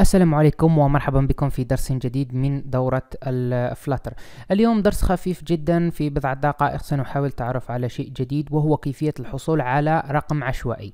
السلام عليكم ومرحبا بكم في درس جديد من دورة الفلاتر اليوم درس خفيف جدا في بضع دقائق سنحاول تعرف على شيء جديد وهو كيفية الحصول على رقم عشوائي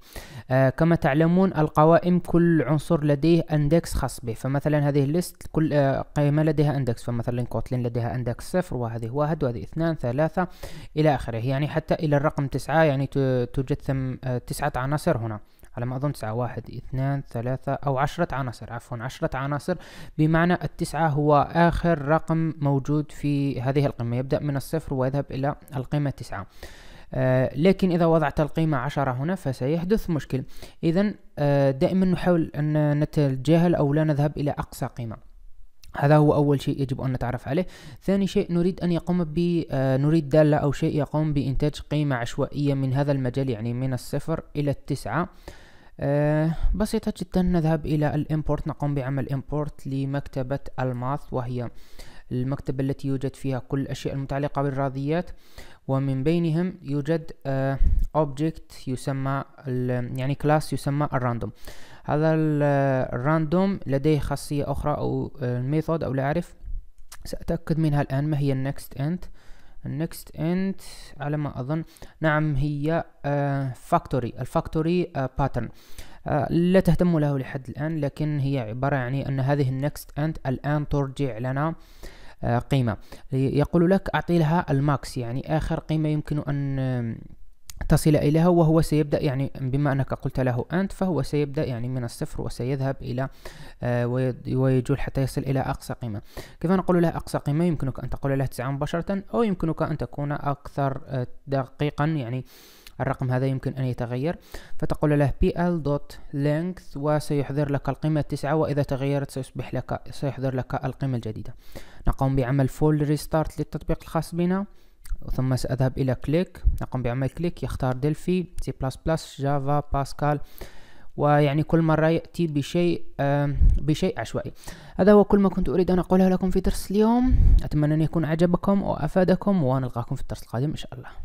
آه كما تعلمون القوائم كل عنصر لديه اندكس خاص به فمثلا هذه الليست كل آه قيمة لديها اندكس فمثلا كوتلين لديها اندكس صفر وهذه واحد وهذه اثنان ثلاثة إلى آخره يعني حتى إلى الرقم تسعة يعني توجد آه تسعة عناصر هنا على ما أظن تسعة واحد اثنان ثلاثة أو عشرة عناصر عفوا عشرة عناصر بمعنى التسعة هو آخر رقم موجود في هذه القمة يبدأ من الصفر ويذهب إلى القيمة تسعة آه لكن إذا وضعت القيمة عشرة هنا فسيحدث مشكل إذا آه دائما نحاول أن نتجاهل أو لا نذهب إلى أقصى قيمة هذا هو أول شيء يجب أن نتعرف عليه ثاني شيء نريد أن يقوم ب آه نريد دالة أو شيء يقوم بإنتاج قيمة عشوائية من هذا المجال يعني من الصفر إلى التسعة آه، بسيطة جدا نذهب إلى الإمبورت نقوم بعمل إمبورت لمكتبة الماث وهي المكتبة التي يوجد فيها كل الأشياء المتعلقة بالرياضيات ومن بينهم يوجد أوبجكت آه، يسمى يعني كلاس يسمى الراندوم هذا آه، الراندوم لديه خاصية أخرى أو الميثود أو لا أعرف سأتأكد منها الآن ما هي النكست أنت النكست انت على ما اظن نعم هي فاكتوري آه، الفاكتوري باترن آه، آه، لا تهتم له لحد الان لكن هي عباره يعني ان هذه النكست انت الان ترجع لنا قيمه يقول لك اعطي لها الماكس يعني اخر قيمه يمكن ان تصل إليها وهو سيبدأ يعني بما أنك قلت له أنت فهو سيبدأ يعني من الصفر وسيذهب إلى آه، ويجول حتى يصل إلى أقصى قيمة كيف نقول له أقصى قيمة يمكنك أن تقول له تسعة مباشرة أو يمكنك أن تكون أكثر آه، دقيقا يعني الرقم هذا يمكن أن يتغير فتقول له pl.length وسيحضر لك القيمة التسعة وإذا تغيرت سيصبح لك سيحضر لك القيمة الجديدة نقوم بعمل full restart للتطبيق الخاص بنا ثم سأذهب إلى كليك نقوم بعمل كليك يختار دلفي سي بلس بلس جافا باسكال ويعني كل مرة يأتي بشيء بشيء عشوائي هذا هو كل ما كنت أريد أن أقوله لكم في درس اليوم أتمنى أن يكون عجبكم وأفادكم ونلقاكم في الدرس القادم إن شاء الله